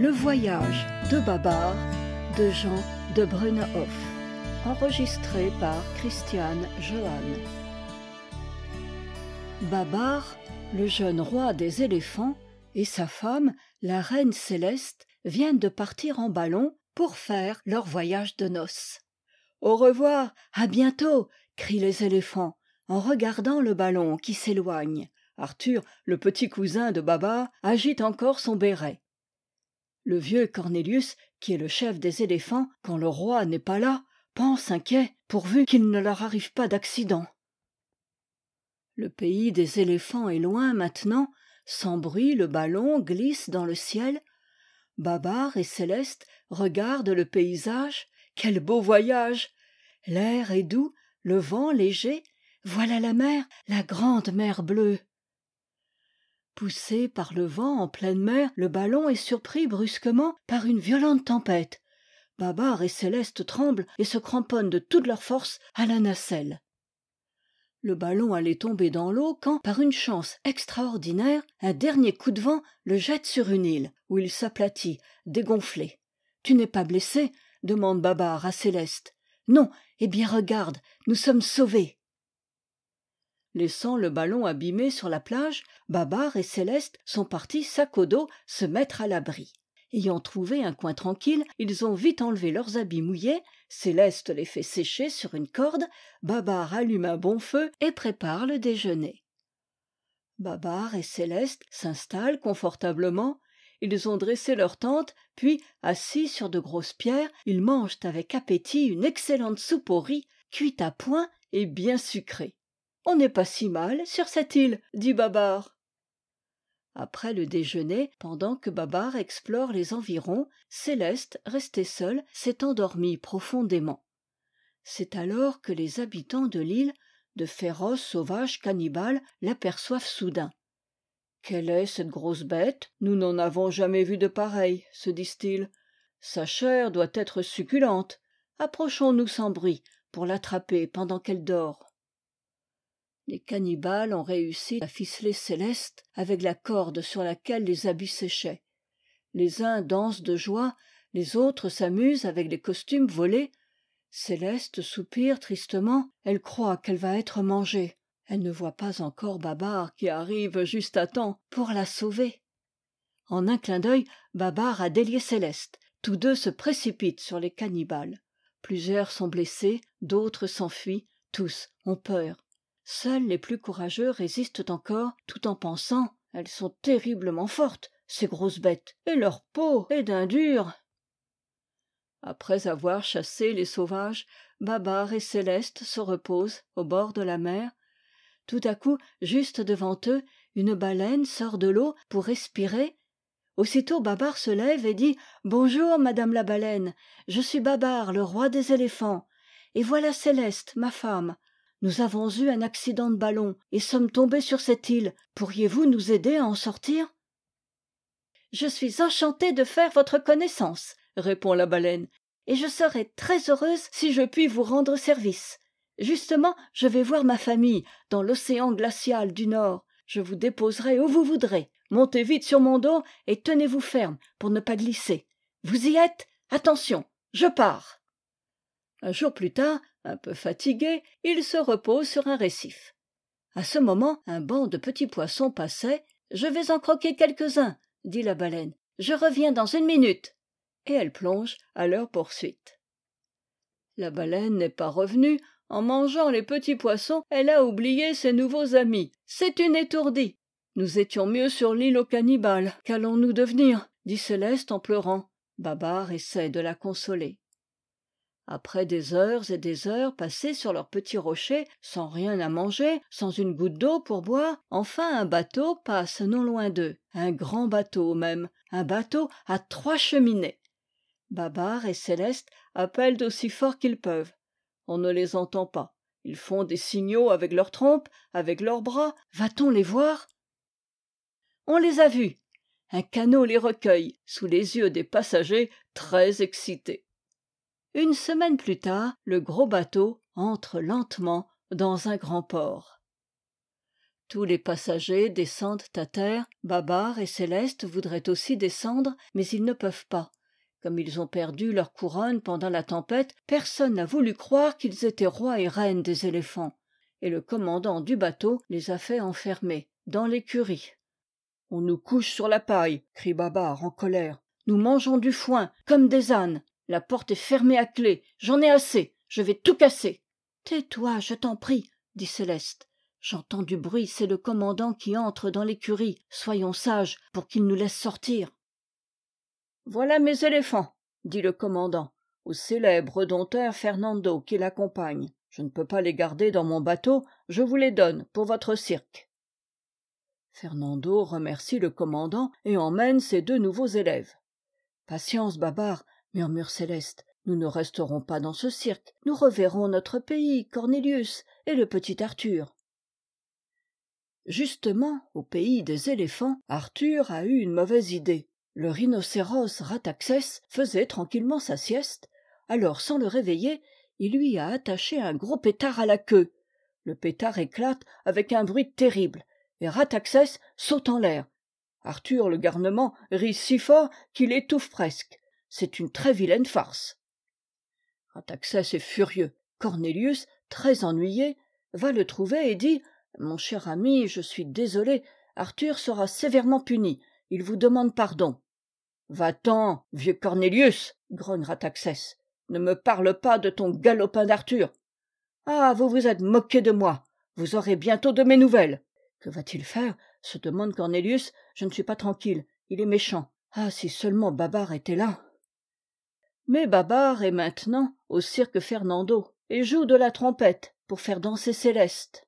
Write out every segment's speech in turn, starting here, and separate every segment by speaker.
Speaker 1: Le voyage de Babar de Jean de Brunehoff, enregistré par Christiane Johan. Babar, le jeune roi des éléphants, et sa femme, la reine céleste, viennent de partir en ballon pour faire leur voyage de noces. Au revoir, à bientôt, crient les éléphants en regardant le ballon qui s'éloigne. Arthur, le petit cousin de Babar, agite encore son béret le vieux Cornelius, qui est le chef des éléphants quand le roi n'est pas là pense inquiet pourvu qu'il ne leur arrive pas d'accident le pays des éléphants est loin maintenant sans bruit le ballon glisse dans le ciel Babar et céleste regardent le paysage quel beau voyage l'air est doux le vent léger voilà la mer la grande mer bleue poussé par le vent en pleine mer le ballon est surpris brusquement par une violente tempête Babar et céleste tremblent et se cramponnent de toutes leurs forces à la nacelle le ballon allait tomber dans l'eau quand par une chance extraordinaire un dernier coup de vent le jette sur une île où il s'aplatit dégonflé tu n'es pas blessé demande Babar à céleste non eh bien regarde nous sommes sauvés laissant le ballon abîmé sur la plage Babar et céleste sont partis sac au dos se mettre à l'abri ayant trouvé un coin tranquille ils ont vite enlevé leurs habits mouillés céleste les fait sécher sur une corde Babar allume un bon feu et prépare le déjeuner Babar et céleste s'installent confortablement ils ont dressé leur tente puis assis sur de grosses pierres ils mangent avec appétit une excellente soupe au riz cuite à point et bien sucrée on n'est pas si mal sur cette île dit Babar. » après le déjeuner pendant que Babar explore les environs céleste restée seule s'est endormie profondément c'est alors que les habitants de l'île de féroces sauvages cannibales l'aperçoivent soudain quelle est cette grosse bête nous n'en avons jamais vu de pareille se disent-ils sa chair doit être succulente approchons nous sans bruit pour l'attraper pendant qu'elle dort les cannibales ont réussi à ficeler céleste avec la corde sur laquelle les habits séchaient les uns dansent de joie les autres s'amusent avec les costumes volés céleste soupire tristement elle croit qu'elle va être mangée elle ne voit pas encore Babar qui arrive juste à temps pour la sauver en un clin d'œil Babar a délié céleste tous deux se précipitent sur les cannibales plusieurs sont blessés d'autres s'enfuient tous ont peur seuls les plus courageux résistent encore tout en pensant elles sont terriblement fortes ces grosses bêtes et leur peau est d'un dur après avoir chassé les sauvages Babar et céleste se reposent au bord de la mer tout à coup juste devant eux une baleine sort de l'eau pour respirer aussitôt Babar se lève et dit bonjour madame la baleine je suis Babar, le roi des éléphants et voilà céleste ma femme nous avons eu un accident de ballon et sommes tombés sur cette île pourriez-vous nous aider à en sortir je suis enchantée de faire votre connaissance répond la baleine et je serai très heureuse si je puis vous rendre service justement je vais voir ma famille dans l'océan glacial du nord je vous déposerai où vous voudrez montez vite sur mon dos et tenez-vous ferme pour ne pas glisser vous y êtes attention je pars un jour plus tard un peu fatigué il se repose sur un récif À ce moment un banc de petits poissons passait je vais en croquer quelques-uns dit la baleine je reviens dans une minute et elle plonge à leur poursuite la baleine n'est pas revenue en mangeant les petits poissons elle a oublié ses nouveaux amis c'est une étourdie nous étions mieux sur l'île aux cannibales qu'allons-nous devenir dit céleste en pleurant babar essaie de la consoler après des heures et des heures passées sur leurs petits rochers sans rien à manger sans une goutte d'eau pour boire enfin un bateau passe non loin d'eux un grand bateau même un bateau à trois cheminées Babar et céleste appellent aussi fort qu'ils peuvent on ne les entend pas ils font des signaux avec leurs trompes avec leurs bras va-t-on les voir on les a vus un canot les recueille sous les yeux des passagers très excités une semaine plus tard le gros bateau entre lentement dans un grand port tous les passagers descendent à terre Babar et céleste voudraient aussi descendre mais ils ne peuvent pas comme ils ont perdu leur couronne pendant la tempête personne n'a voulu croire qu'ils étaient rois et reines des éléphants et le commandant du bateau les a fait enfermer dans l'écurie on nous couche sur la paille crie Babar en colère nous mangeons du foin comme des ânes la porte est fermée à clef j'en ai assez je vais tout casser tais-toi je t'en prie dit céleste j'entends du bruit c'est le commandant qui entre dans l'écurie soyons sages pour qu'il nous laisse sortir voilà mes éléphants dit le commandant au célèbre dompteur fernando qui l'accompagne je ne peux pas les garder dans mon bateau je vous les donne pour votre cirque fernando remercie le commandant et emmène ses deux nouveaux élèves patience Babar murmure céleste nous ne resterons pas dans ce cirque nous reverrons notre pays cornelius et le petit arthur justement au pays des éléphants arthur a eu une mauvaise idée le rhinocéros rataxès faisait tranquillement sa sieste alors sans le réveiller il lui a attaché un gros pétard à la queue le pétard éclate avec un bruit terrible et rataxès saute en l'air arthur le garnement rit si fort qu'il étouffe presque c'est une très vilaine farce Rataxès est furieux cornélius très ennuyé va le trouver et dit mon cher ami je suis désolé arthur sera sévèrement puni il vous demande pardon va-t'en vieux cornélius grogne Rataxès. « ne me parle pas de ton galopin d'arthur ah vous vous êtes moqué de moi vous aurez bientôt de mes nouvelles que va-t-il faire se demande cornélius je ne suis pas tranquille il est méchant ah si seulement babar était là mais Babar est maintenant au cirque fernando et joue de la trompette pour faire danser céleste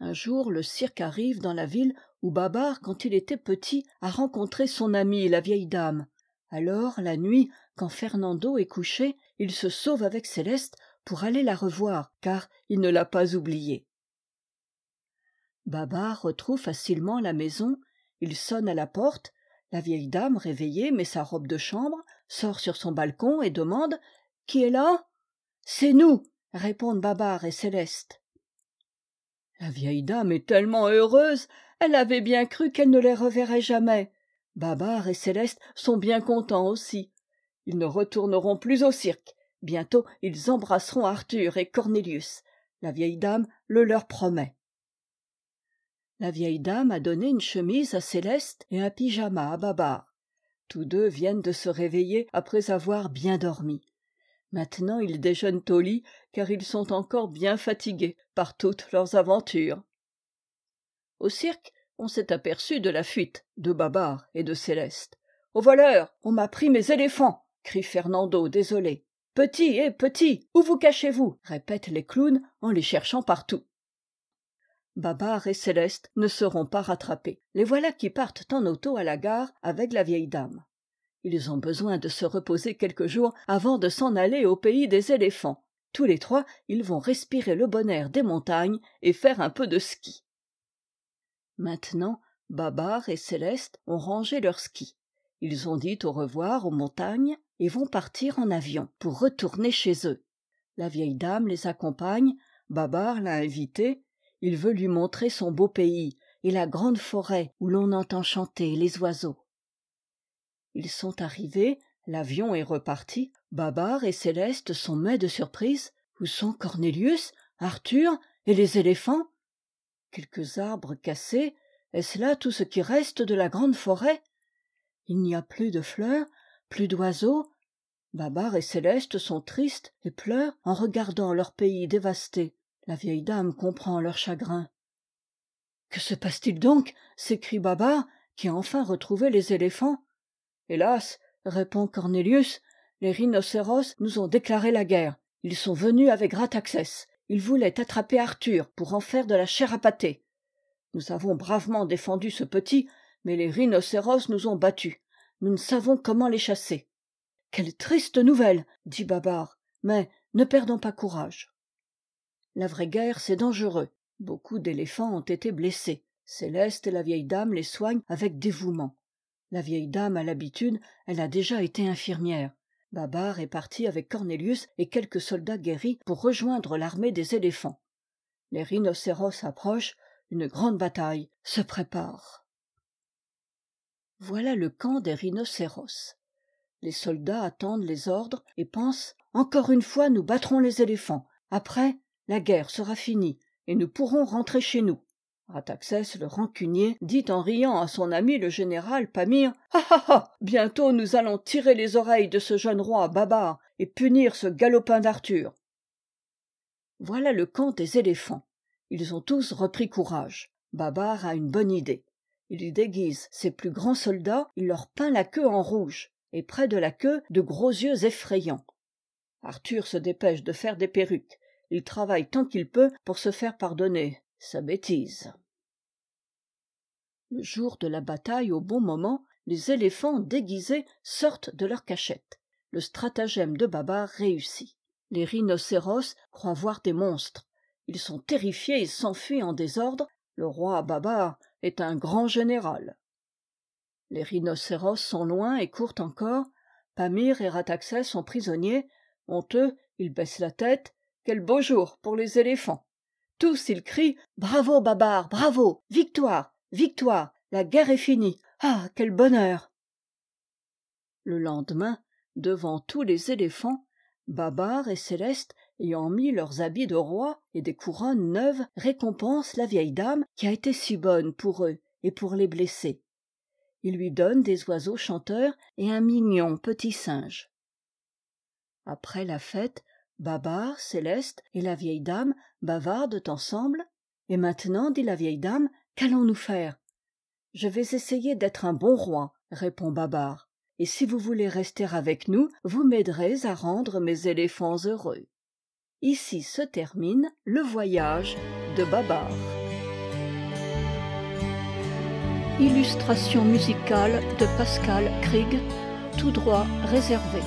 Speaker 1: un jour le cirque arrive dans la ville où Babar, quand il était petit a rencontré son amie la vieille dame alors la nuit quand fernando est couché il se sauve avec céleste pour aller la revoir car il ne l'a pas oubliée Babar retrouve facilement la maison il sonne à la porte la vieille dame réveillée met sa robe de chambre sort sur son balcon et demande qui est là c'est nous répondent Babar et céleste la vieille dame est tellement heureuse elle avait bien cru qu'elle ne les reverrait jamais Babar et Céleste sont bien contents aussi. Ils ne retourneront plus au cirque. Bientôt ils embrasseront Arthur et Cornelius. La vieille dame le leur promet la vieille dame a donné une chemise à céleste et un pyjama à Babar. tous deux viennent de se réveiller après avoir bien dormi maintenant ils déjeunent au lit car ils sont encore bien fatigués par toutes leurs aventures au cirque on s'est aperçu de la fuite de babar et de céleste au voleur on m'a pris mes éléphants crie fernando désolé petit et petit où vous cachez-vous répètent les clowns en les cherchant partout Babar et céleste ne seront pas rattrapés les voilà qui partent en auto à la gare avec la vieille dame ils ont besoin de se reposer quelques jours avant de s'en aller au pays des éléphants tous les trois ils vont respirer le bon air des montagnes et faire un peu de ski maintenant Babar et céleste ont rangé leurs skis ils ont dit au revoir aux montagnes et vont partir en avion pour retourner chez eux la vieille dame les accompagne Babar l'a invitée il veut lui montrer son beau pays et la grande forêt où l'on entend chanter les oiseaux ils sont arrivés l'avion est reparti Babar et céleste sont mets de surprise où sont Cornelius, arthur et les éléphants quelques arbres cassés est-ce là tout ce qui reste de la grande forêt il n'y a plus de fleurs plus d'oiseaux Babar et céleste sont tristes et pleurent en regardant leur pays dévasté la vieille dame comprend leur chagrin que se passe-t-il donc s'écrie Babar, qui a enfin retrouvé les éléphants hélas répond Cornelius, « les rhinocéros nous ont déclaré la guerre ils sont venus avec rataxès ils voulaient attraper arthur pour en faire de la chair à pâté nous avons bravement défendu ce petit mais les rhinocéros nous ont battus nous ne savons comment les chasser quelle triste nouvelle dit babar mais ne perdons pas courage la vraie guerre c'est dangereux beaucoup d'éléphants ont été blessés céleste et la vieille dame les soignent avec dévouement la vieille dame a l'habitude elle a déjà été infirmière Babar est parti avec Cornelius et quelques soldats guéris pour rejoindre l'armée des éléphants les rhinocéros approchent une grande bataille se prépare voilà le camp des rhinocéros les soldats attendent les ordres et pensent encore une fois nous battrons les éléphants après la guerre sera finie et nous pourrons rentrer chez nous Rataxès le rancunier dit en riant à son ami le général pamir ah ah ah bientôt nous allons tirer les oreilles de ce jeune roi Babar, et punir ce galopin d'arthur voilà le camp des éléphants ils ont tous repris courage babar a une bonne idée il déguise ses plus grands soldats il leur peint la queue en rouge et près de la queue de gros yeux effrayants arthur se dépêche de faire des perruques il travaille tant qu'il peut pour se faire pardonner sa bêtise le jour de la bataille au bon moment les éléphants déguisés sortent de leur cachette le stratagème de babar réussit les rhinocéros croient voir des monstres ils sont terrifiés et s'enfuient en désordre le roi babar est un grand général les rhinocéros sont loin et courent encore pamir et rataxès sont prisonniers honteux ils baissent la tête quel beau jour pour les éléphants tous ils crient bravo babar bravo victoire victoire la guerre est finie ah quel bonheur le lendemain devant tous les éléphants babar et céleste ayant mis leurs habits de roi et des couronnes neuves récompensent la vieille dame qui a été si bonne pour eux et pour les blessés ils lui donnent des oiseaux chanteurs et un mignon petit singe après la fête Babar, céleste et la vieille dame bavardent ensemble et maintenant dit la vieille dame qu'allons-nous faire je vais essayer d'être un bon roi répond Babar. et si vous voulez rester avec nous vous m'aiderez à rendre mes éléphants heureux ici se termine le voyage de babar illustration musicale de pascal krieg tout droit réservé